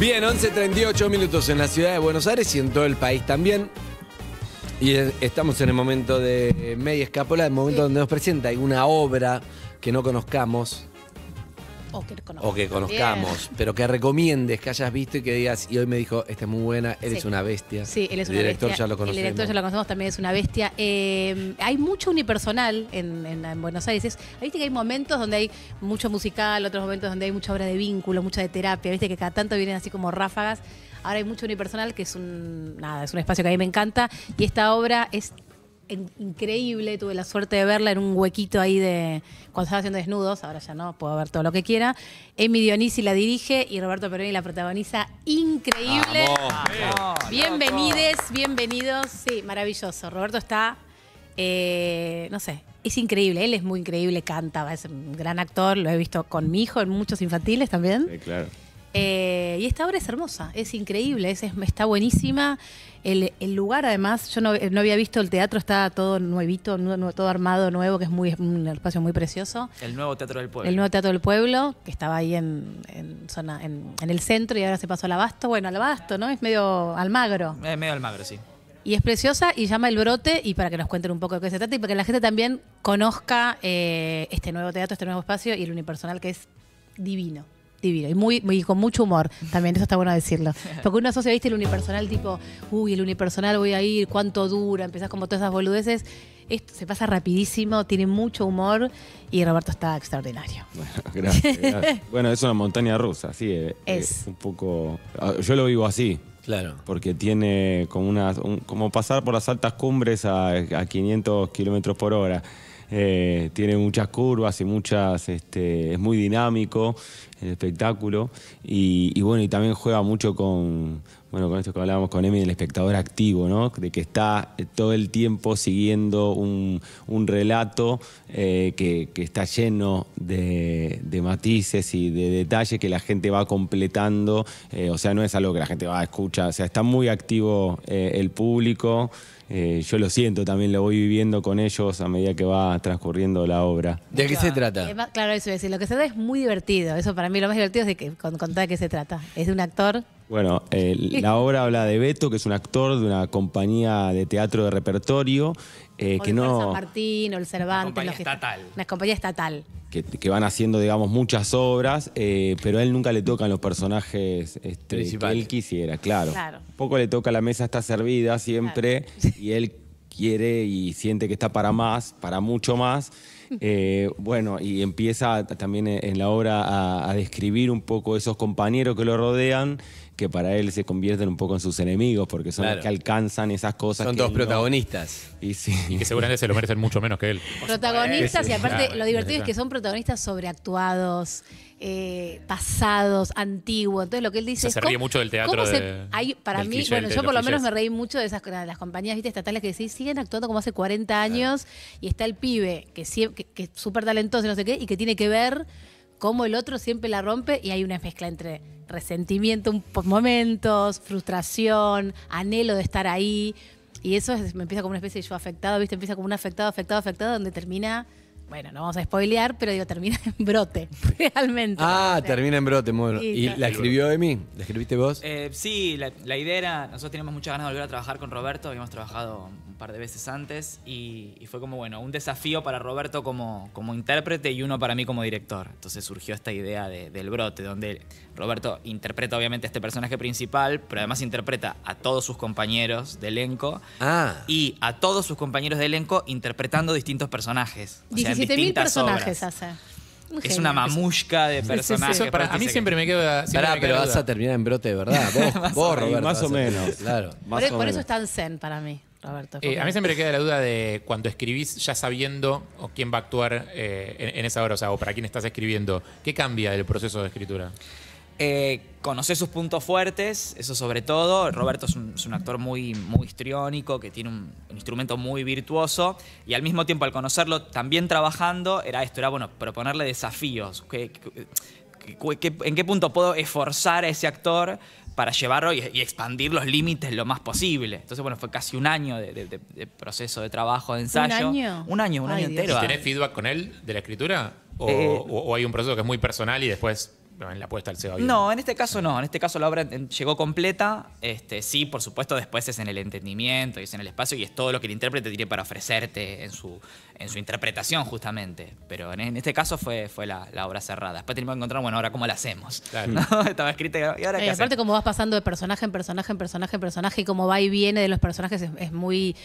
Bien, 11.38 minutos en la ciudad de Buenos Aires y en todo el país también. Y estamos en el momento de Media Escapola, el momento donde nos presenta una obra que no conozcamos o que conozcamos. Pero que recomiendes, que hayas visto y que digas, y hoy me dijo, esta es muy buena, él es una bestia. Sí, él es una El director ya lo conocemos. El director ya lo conocemos, también es una bestia. Eh, hay mucho unipersonal en, Buenos Aires. Viste que hay momentos donde hay mucho musical, otros momentos donde hay mucha obra de vínculo, mucha de terapia. Viste que cada tanto vienen así como ráfagas. Ahora hay mucho unipersonal, que es un, nada, es un espacio que a mí me encanta. Y esta obra es increíble, tuve la suerte de verla en un huequito ahí de cuando estaba haciendo desnudos, ahora ya no, puedo ver todo lo que quiera. Emi Dionisi la dirige y Roberto Peroni la protagoniza, increíble. bienvenidos ah, Bienvenides, bienvenidos, sí, maravilloso. Roberto está, eh, no sé, es increíble, él es muy increíble, canta, es un gran actor, lo he visto con mi hijo en muchos infantiles también. Sí, claro. Eh, y esta obra es hermosa, es increíble, es, está buenísima. El, lugar, además, yo no, había visto el teatro, está todo nuevito, todo armado nuevo, que es muy, un espacio muy precioso. El nuevo Teatro del Pueblo. El nuevo Teatro del Pueblo, que estaba ahí en, zona, en, el centro y ahora se pasó al Abasto. Bueno, al Abasto, ¿no? Es medio Almagro. Es medio Almagro, sí. Y es preciosa y llama El Brote y para que nos cuenten un poco de qué se trata y para que la gente también conozca eh, este nuevo teatro, este nuevo espacio y el unipersonal que es divino divino. Y muy, con mucho humor también, eso está bueno decirlo. Porque uno asocia, viste, el unipersonal tipo, uy, el unipersonal voy a ir, cuánto dura, empezás como todas esas boludeces. Esto se pasa rapidísimo, tiene mucho humor y Roberto está extraordinario. Bueno, gracias. bueno, es una montaña rusa, sí. Eh, eh, es. un poco. Ah, yo lo vivo así. Claro. Porque tiene como, una, como pasar por las altas cumbres a, 500 kilómetros por hora. Eh, tiene muchas curvas y muchas, este, es muy dinámico el espectáculo. Y, bueno, y también juega mucho con, bueno, con esto que hablábamos con Emi, el espectador activo, ¿no? De que está eh, todo el tiempo siguiendo un, relato eh, que, está lleno de, matices y de detalles que la gente va completando. Eh, o sea, no es algo que la gente va a escuchar. O sea, está muy activo el público. yo lo siento, también lo voy viviendo con ellos a medida que va transcurriendo la obra. ¿De qué se trata? claro, eso es. Lo que se ve es muy divertido. Eso para a mí lo más divertido es de que con, contar de qué se trata. Es de un actor. Bueno, eh, la obra habla de Beto, que es un actor de una compañía de teatro de repertorio. Eh, que el no... San Martín, el Cervantes. Una compañía estatal. Una compañía estatal. Que, van haciendo, digamos, muchas obras, eh, pero a él nunca le tocan los personajes este, que él quisiera, claro. Poco le toca la mesa, está servida siempre, y él quiere y siente que está para más, para mucho más. Eh, bueno, y empieza también en la obra a, a describir un poco esos compañeros que lo rodean que para él se convierten un poco en sus enemigos, porque son los que alcanzan esas cosas. Son dos protagonistas. Y sí. que seguramente se lo merecen mucho menos que él. Protagonistas, y aparte lo divertido es que son protagonistas sobreactuados, eh, pasados, antiguos. Entonces lo que él dice se ríe mucho del teatro hay, para mí, bueno, yo por lo menos me reí mucho de esas las compañías estatales que decís, siguen actuando como hace 40 años y está el pibe que, que es súper talentoso, y no sé qué, y que tiene que ver cómo el otro siempre la rompe y hay una mezcla entre resentimiento por momentos, frustración, anhelo de estar ahí. Y eso me empieza como una especie de yo afectado, ¿viste? Empieza como un afectado, afectado, afectado, donde termina, bueno, no vamos a spoilear, pero digo, termina en brote, realmente. Ah, termina en brote, muy bueno. ¿Y, la escribió de mí? ¿La escribiste vos? Eh, sí, la, la, idea era, nosotros teníamos muchas ganas de volver a trabajar con Roberto, habíamos trabajado par de veces antes y, fue como, bueno, un desafío para Roberto como, como intérprete y uno para mí como director. Entonces surgió esta idea del brote, donde Roberto interpreta obviamente este personaje principal, pero además interpreta a todos sus compañeros de elenco ah. y a todos sus compañeros de elenco interpretando distintos personajes. 17.000 personajes hace. es una mamushka de personajes. Para, a mí siempre me quedo. pero vas a terminar en brote de verdad. Vos, Roberto, Más o menos. E- por, eso es tan zen para mí. Eh, a mí siempre queda la duda de cuando escribís ya sabiendo o quién va a actuar eh, en, esa hora, o sea, o para quién estás escribiendo. ¿Qué cambia del proceso de escritura? Eh, conocer sus puntos fuertes, eso sobre todo. Roberto es un, actor muy, muy histriónico, que tiene un, instrumento muy virtuoso. Y al mismo tiempo, al conocerlo, también trabajando, era esto, era bueno, proponerle desafíos. ¿Qué, en qué punto puedo esforzar a ese actor? para llevarlo y, expandir los límites lo más posible. Entonces, bueno, fue casi un año de, proceso de trabajo, de ensayo. ¿Un año? Un año, un año entero. ¿Tienes feedback con él de la escritura? Eh, o hay un proceso que es muy personal y después en la puesta al No, en este caso no. En este caso la obra eh, llegó completa. Este, sí, por supuesto, después es en el entendimiento y es en el espacio y es todo lo que el intérprete tiene para ofrecerte en su, interpretación, justamente. Pero en, este caso fue, la, obra cerrada. Después tenemos que encontrar, bueno, ahora cómo la hacemos. Claro. Estaba escrita y ahora aparte, cómo como vas pasando de personaje en personaje en personaje en personaje y cómo va y viene de los personajes es, muy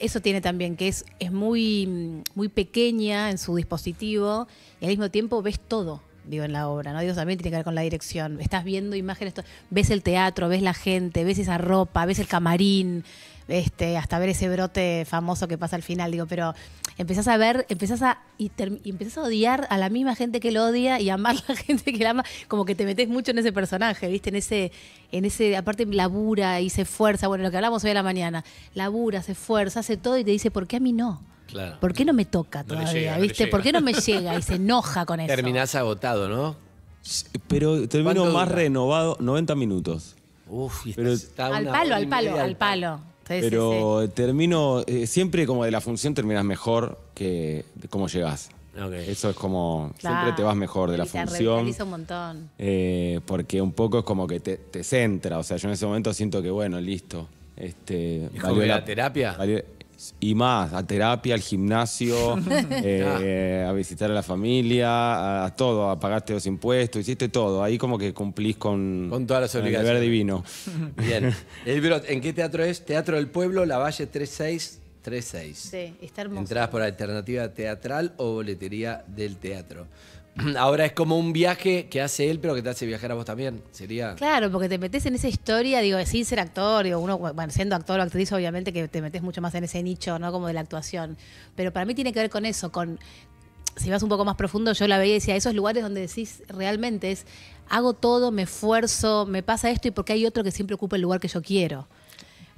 eso tiene también, que es, es muy, muy pequeña en su dispositivo y al mismo tiempo ves todo digo, en la obra, ¿no? Dios también tiene que ver con la dirección. Estás viendo imágenes, ves el teatro, ves la gente, ves esa ropa, ves el camarín, este, hasta ver ese brote famoso que pasa al final, digo, pero empezás a ver, empezás a, y, a odiar a la misma gente que lo odia y amar a la gente que la ama, como que te metes mucho en ese personaje, ¿viste? En ese, en ese, aparte labura y se esfuerza, bueno, lo que hablamos hoy a la mañana, labura, se fuerza, hace todo y te dice, ¿por qué a mí no? ¿Por qué no me toca todavía? ¿Viste? ¿Por qué no me llega? Y se enoja con eso. Terminás agotado, ¿no? Pero termino más renovado 90 minutos. Uf, Al palo, al palo, al palo. Pero eh, termino, eh, siempre como de la función terminas mejor que como cómo llegás. Eso es como, siempre te vas mejor de la función. Te función. un montón. Eh, porque un poco es como que te, centra. O sea, yo en ese momento siento que, bueno, listo. Este, de la terapia? valió- y más, a terapia, al gimnasio, eh, a visitar a la familia, a, todo, a pagarte los impuestos, hiciste todo. Ahí como que cumplís con, con todas las obligaciones. El deber divino. Bien. El ¿en qué teatro es? Teatro del Pueblo, La Valle 3636. Sí, está hermoso. Entradas por alternativa teatral o boletería del teatro. Ahora es como un viaje que hace él, pero que te hace viajar a vos también. Sería. Claro, porque te metes en esa historia, digo, sin ser actor, digo, uno, bueno, siendo actor o actriz, obviamente que te metes mucho más en ese nicho, ¿no? Como de la actuación. Pero para mí tiene que ver con eso, con. Si vas un poco más profundo, yo la veía y decía, esos lugares donde decís realmente es, hago todo, me esfuerzo, me pasa esto y porque hay otro que siempre ocupa el lugar que yo quiero.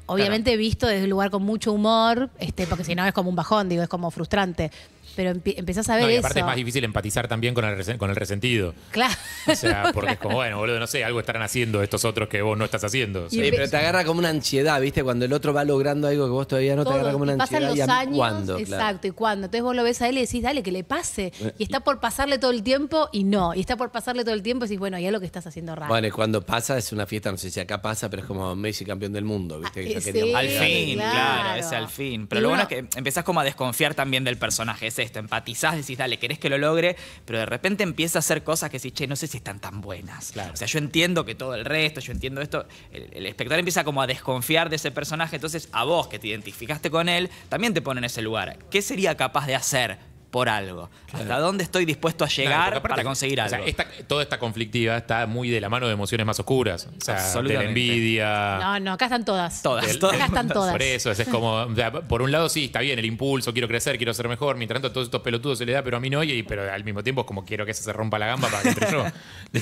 Obviamente visto desde un lugar con mucho humor, este, porque si no es como un bajón, digo, es como frustrante pero empezás a ver eso y aparte es más difícil empatizar también con el, con el resentido. Claro. O sea, porque es como, bueno, boludo, no sé, algo estarán haciendo estos otros que vos no estás haciendo. Sí, pero te agarra como una ansiedad, ¿viste? Cuando el otro va logrando algo que vos todavía no te agarra como una ansiedad. y años. Exacto, y cuando Entonces vos lo ves a él y decís, dale, que le pase. Eh, y está por pasarle todo el tiempo y no. Y está por pasarle todo el tiempo y decís, bueno, ya lo que estás haciendo raro. Bueno, y cuando pasa es una fiesta, no sé si acá pasa, pero es como Messi campeón del mundo, ¿viste? Ah, eh, al fin, claro. ese al fin. Pero lo bueno es que empezás como a desconfiar también del personaje. Ese esto, empatizás, decís, dale, querés que lo logre, pero de repente empieza a hacer cosas que decís, che, no sé si están tan buenas. O sea, yo entiendo que todo el resto, yo entiendo esto, el, el, espectador empieza como a desconfiar de ese personaje, entonces a vos que te identificaste con él, también te pone en ese lugar. ¿Qué sería capaz de hacer? por algo. ¿Hasta dónde estoy dispuesto a llegar para conseguir algo? toda esta conflictiva está muy de la mano de emociones más oscuras. O sea, de la envidia. No, no, acá están todas. Todas, Acá están todas. Por eso, es como, por un lado sí, está bien, el impulso, quiero crecer, quiero ser mejor, mientras tanto todos estos pelotudos se le da, pero a mí no, y, pero al mismo tiempo es como quiero que se, rompa la gamba para que yo.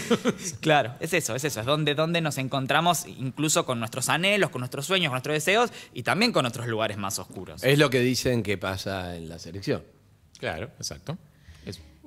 claro, es eso, es eso, es donde, donde nos encontramos incluso con nuestros anhelos, con nuestros sueños, con nuestros deseos y también con otros lugares más oscuros. Es lo que dicen que pasa en la selección. Claro, exacto.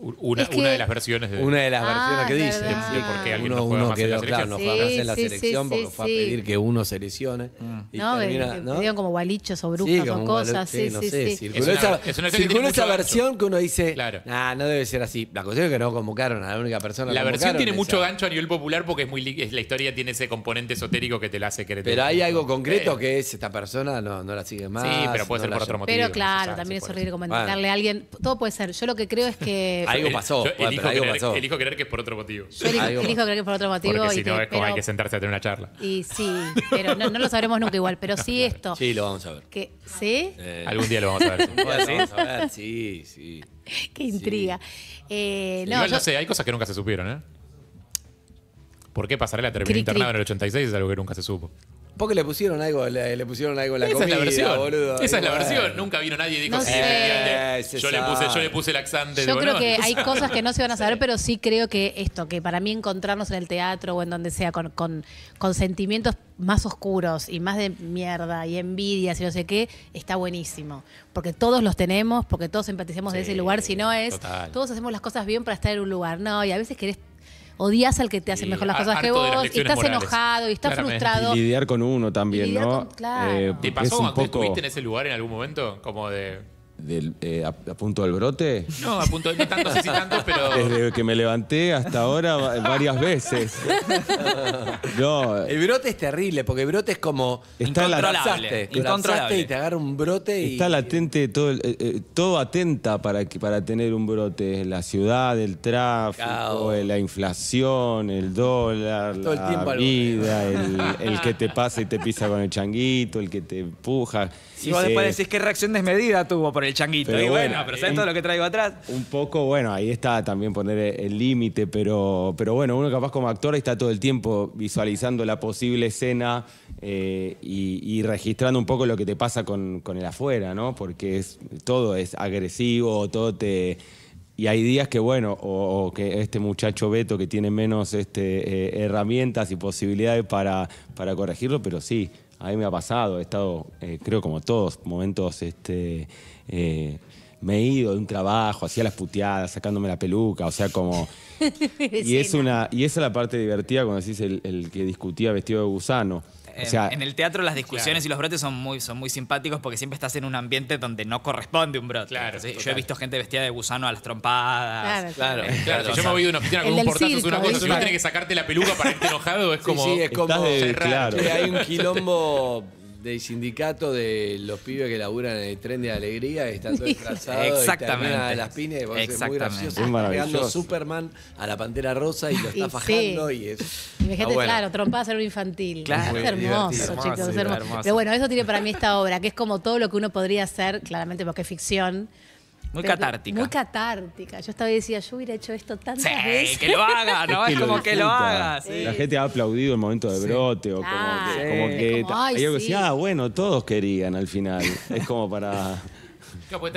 Una, de las versiones de... Una de las versiones ah, que dice. porque alguien uno, no uno la no la selección porque fue a pedir que uno seleccione. Y mm. no, termina, eh, ¿no? como balichos o brujas o cosas. Sí, no sé, circuló, esa, versión que uno dice, claro. ah, no debe ser así. La cuestión es que no convocaron a la única persona. La versión tiene mucho gancho a nivel popular porque es muy es, la historia tiene ese componente esotérico que te la hace querer. Pero hay algo concreto eh. que es esta persona no, no la sigue más. Sí, pero puede ser por otro motivo. Pero claro, también es horrible comentarle a alguien. Todo puede ser. Yo lo que creo es que algo pasó. elijo, creer, que es por otro motivo. elijo, creer que es por otro motivo. Porque si no es como pero, hay que sentarse a tener una charla. Y sí, pero no, lo sabremos nunca igual, pero sí esto. Sí, lo vamos a ver. ¿Sí? Eh, algún día lo vamos a ver. ¿sí? sí, Qué intriga. Eh, no, yo, no sé, hay cosas que nunca se supieron, ¿eh? ¿Por qué pasaré terminó internado en el 86? Es algo que nunca se supo. Porque le pusieron algo, le, pusieron algo en la Esa es la versión. boludo. Esa es la versión. Nunca vino nadie y dijo, ah, yo, le puse, yo le puse laxante. Yo creo que hay cosas que no se van a saber, pero sí creo que esto, que para mí encontrarnos en el teatro o en donde sea con, sentimientos más oscuros y más de mierda y envidias y no sé qué, está buenísimo. Porque todos los tenemos, porque todos empatizamos de ese lugar, si no es, todos hacemos las cosas bien para estar en un lugar. No, y a veces querés odias al que te hace mejor las cosas que vos, y estás enojado, y estás frustrado. lidiar con uno también, ¿no? claro. eh, ¿Te pasó cuando poco... estuviste en ese lugar en algún momento? Como de del, eh, a, punto del brote? No, a punto de no tanto, así pero... Desde que me levanté hasta ahora varias veces. No. El brote es terrible, porque el brote es como... incontrolable. incontrolable. y te agarra un brote y... Está latente, todo, eh, eh, todo atenta para, que, para tener un brote. La ciudad, el tráfico, la inflación, el dólar, la vida, el, que te pasa y te pisa con el changuito, el que te empuja. y vos después decís qué reacción desmedida tuvo por ahí? el changuito. y bueno, pero lo que traigo atrás? Un poco, bueno, ahí está también poner el límite, pero, pero bueno, uno capaz como actor está todo el tiempo visualizando la posible escena eh, y, registrando un poco lo que te pasa con, el afuera, ¿no? Porque es, todo es agresivo, todo te... Y hay días que, bueno, o, que este muchacho Beto que tiene menos este, eh, herramientas y posibilidades para, para corregirlo, pero sí, a mí me ha pasado, he estado, eh, creo como todos, momentos, este, eh, me he ido de un trabajo, hacía las puteadas, sacándome la peluca, o sea, como... y, es una, y esa es la parte divertida cuando decís el que discutía vestido de gusano en el teatro las discusiones y los brotes son muy, son muy simpáticos porque siempre estás en un ambiente donde no corresponde un brote. Claro, yo he visto gente vestida de gusano a las trompadas. Claro, claro. yo me voy de una oficina con un portazo circo, una cosa. Si uno tiene que sacarte la peluca para irte enojado, es como. Sí, es como. Hay un quilombo del sindicato de los pibes que laburan en el tren de alegría y están todos Exactamente. Y las pines, es muy gracioso. Es pegando Superman a la pantera rosa y lo está fajando. Y es. Ah, claro, trompada a un infantil. Claro. Es hermoso, chicos. hermoso. Pero bueno, eso tiene para mí esta obra, que es como todo lo que uno podría hacer, claramente porque es ficción muy catártica. Muy catártica. Yo estaba y decía, yo hubiera hecho esto tantas sí, veces. que lo haga, ¿no? Es, como que lo haga. La gente ha aplaudido el momento de brote o como, que, como que... y yo decía, ah, bueno, todos querían al final. es como para...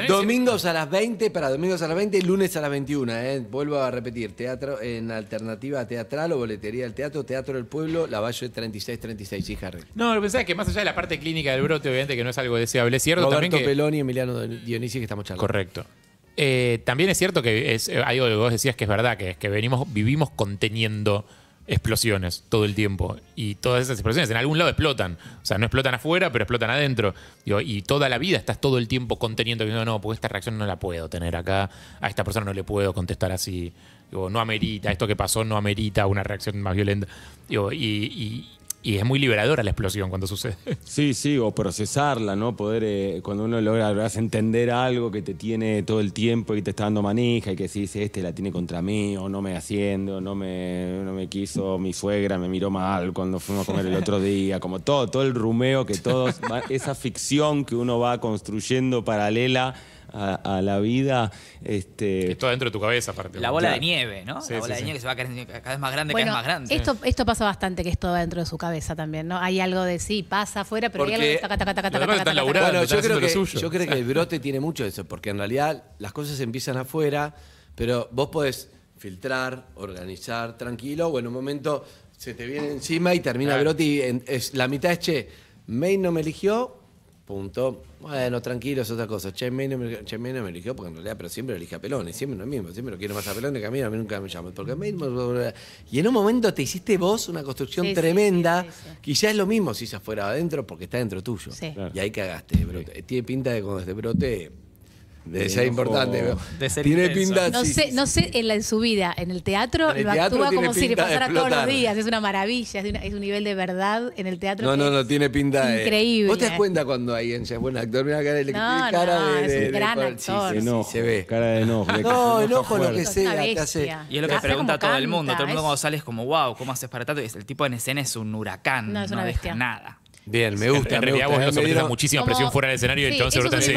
domingos a las 20, para domingos a las 20, lunes a las 21. ¿eh? Vuelvo a repetir, teatro en alternativa teatral o boletería del teatro, Teatro del Pueblo, Lavalle 3636 y Harry. No, lo pensaba que más allá de la parte clínica del brote, obviamente que no es algo deseable, es cierto también que... Peloni y Emiliano Dionisi que estamos charlando. Correcto. Eh, también es cierto que es, eh, algo que vos decías que es verdad, que es que venimos, vivimos conteniendo explosiones todo el tiempo. Y todas esas explosiones en algún lado explotan. O sea, no explotan afuera, pero explotan adentro. y toda la vida estás todo el tiempo conteniendo, no, no, porque esta reacción no la puedo tener acá. A esta persona no le puedo contestar así. Digo, no amerita, esto que pasó no amerita una reacción más violenta. Digo, y, y, y es muy liberadora la explosión cuando sucede. Sí, sí, o procesarla, ¿no? Poder, eh, cuando uno logra entender algo que te tiene todo el tiempo y te está dando manija y que si dice, este la tiene contra mí, o no me haciendo, no me, no me quiso, mi suegra me miró mal cuando fuimos a comer el otro día, como todo, todo el rumeo que todos, esa ficción que uno va construyendo paralela a, la vida. Este... Es todo dentro de tu cabeza, aparte. La bola de nieve, ¿no? la bola de nieve que se va caer cada vez más grande, cada vez más grande. Esto, esto pasa bastante, que es todo dentro de su cabeza también, ¿no? Hay algo de sí, pasa afuera, pero hay algo de taca, yo, creo que, el brote tiene mucho de eso, porque en realidad las cosas empiezan afuera, pero vos podés filtrar, organizar, tranquilo, o en un momento se te viene encima y termina el brote y la mitad es, che, May no me eligió, Punto. Bueno, tranquilo, es otra cosa. Che me eligió porque en realidad, pero siempre lo elige a pelones, siempre lo mismo, siempre lo quiero más a pelón que a mí, a mí nunca me llaman. Porque a mí, y en un momento te hiciste vos una construcción tremenda, que ya es lo mismo si se fuera adentro porque está dentro tuyo. Y ahí cagaste, brote. Tiene pinta de cuando este brote de Esa importante. ¿no? tiene pinta. No sé, no sé en, su vida, en el teatro lo actúa como si le pasara todos los días. Es una maravilla, es, un nivel de verdad en el teatro. No, no, no, tiene pinta. Increíble. Vos te das cuenta cuando alguien ya es buen actor, mira cara, cara de, es un gran actor. se ve. Cara de enojo. no, enojo lo que sea. Y es lo que pregunta todo el mundo. Todo el mundo cuando sales como, wow, ¿cómo haces para tanto? el tipo en escena es un huracán. No, es una bestia. Nada. Bien, me gusta. En realidad vos muchísima presión fuera del escenario y entonces Sí,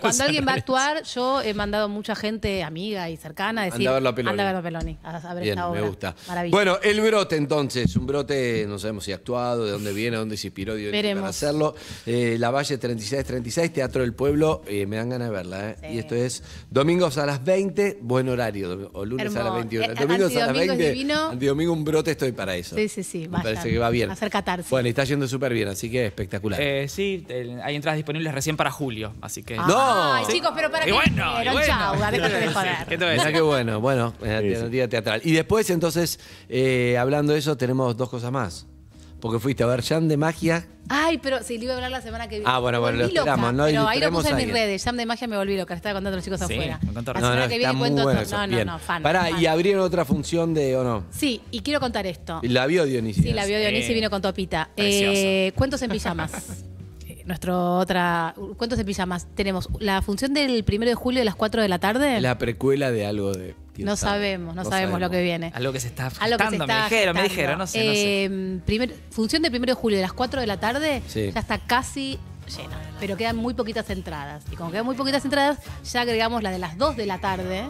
Cuando alguien va a actuar, yo he mandado mucha gente amiga y cercana a decir. Anda a verlo a Peloni. Anda a verlo a Peloni, Bien, me gusta. Bueno, el brote entonces, un brote, no sabemos si ha actuado, de dónde viene, dónde se inspiró, y para hacerlo. Eh, la Valle 3636, Teatro del Pueblo, eh, me dan ganas de verla. Eh. Y esto es domingos a las 20, buen horario, o lunes a las 21. domingo a las 20, domingo un brote, estoy para eso. Sí, sí, sí, parece que va bien. hacer Bueno, está yendo súper bien, así que espectacular. Eh, sí, hay entradas disponibles recién para julio, así que... ¡No! chicos, pero para Bueno, bueno. Ah, qué bueno, bueno, eh, teatral. Y después, entonces, eh, hablando de eso, tenemos dos cosas más. Porque fuiste a ver Jam de Magia. Ay, pero sí, le iba a hablar la semana que viene. Ah, bueno, bueno, lo esperamos. no pero ahí lo puse en mis redes. Jam de Magia me volví loca. Estaba contando los chicos afuera. La no, semana no, que viene cuento No, no, no, fan. Pará, ¿y abrieron otra función de o no? Sí, y quiero contar esto. La vio Dionisio. Sí, la vio Dionisio y vino con Topita. Eh, cuentos en pijamas. Eh, nuestro otra. Uh, cuentos en pijamas? Tenemos la función del primero de julio de las 4 de la tarde. La precuela de algo de. No sabemos, no, sabemos, lo que viene. A lo que se está gestando, que se está me dijeron, me dijeron, no sé. Em, función del primero de julio de las 4 de la tarde, ya está casi llena, pero quedan muy poquitas entradas. Y como quedan muy poquitas entradas, ya agregamos la de las 2 de la tarde,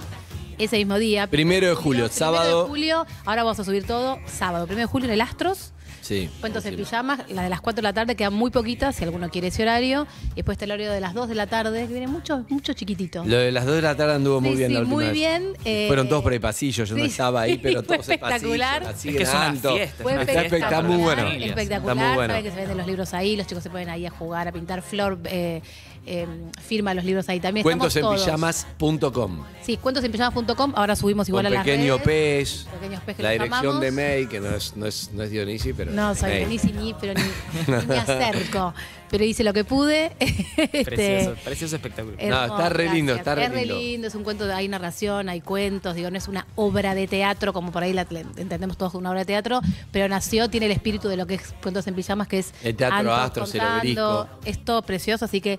ese mismo día. Primero de julio, sábado. 1 de julio, ahora vamos a subir todo, sábado, primero de julio en el Astros. Sí. Pues entonces, pijamas, la de las 4 de la tarde quedan muy poquitas, si alguno quiere ese horario. Y después está el horario de las 2 de la tarde, que viene mucho chiquitito Lo de las 2 de la tarde anduvo muy bien muy bien. Eh, Fueron todos por el pasillo, yo no estaba ahí, pero todos espectacular. Pasillo, que Está espectacular, muy bueno. Espectacular, está muy bueno. que se venden los libros ahí, los chicos se pueden ahí a jugar, a pintar flor, eh, Em, firma los libros ahí también. Cuentosenpijamas.com. Sí, cuentosenpijamas.com. Ahora subimos igual a la Pequeño pez. Pequeños pez la dirección de May, que no es, no es, no es Dionisi, pero. No, soy Dionisi ni, pero ni, me acerco. Pero hice lo que pude. Este, precioso, precioso espectáculo. no, está re lindo, está re lindo. Es re lindo, es un cuento, hay narración, hay cuentos, digo, no es una obra de teatro como por ahí la entendemos todos una obra de teatro, pero nació, tiene el espíritu de lo que es Cuentos en Pijamas, que es. El teatro, astro, contando, Es todo precioso, así que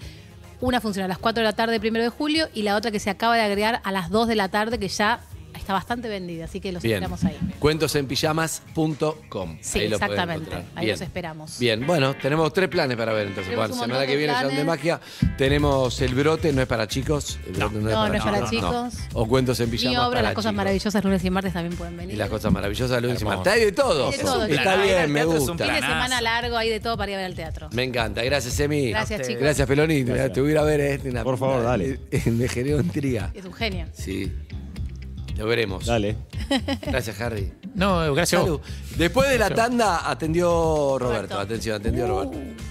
una funciona a las 4 de la tarde, primero de julio, y la otra que se acaba de agregar a las 2 de la tarde, que ya está bastante vendida, así que los esperamos ahí. Cuentosenpijamas.com. Sí, exactamente. ahí los esperamos. Bien, bueno, tenemos tres planes para ver entonces. La semana que viene, Salón de Magia, tenemos El Brote, no es para chicos. no, no, es para, chicos. O Cuentos en Pijamas. Y obra, las cosas maravillosas lunes y martes también pueden venir. Y las cosas maravillosas lunes y martes. Hay de todo. de todo está bien, me gusta. un fin de semana largo, hay de todo para ir a ver al teatro. Me encanta. Gracias, Emi. Gracias, chicos. Gracias, Peloni. Te voy a ir a ver. Este, Por favor, dale. Me generó en tría. Es un genio. Sí. Lo veremos. Dale. Gracias, Harry. No, gracias. Salud. Después de la tanda atendió Roberto. Roberto. Atención, atendió uh. Roberto.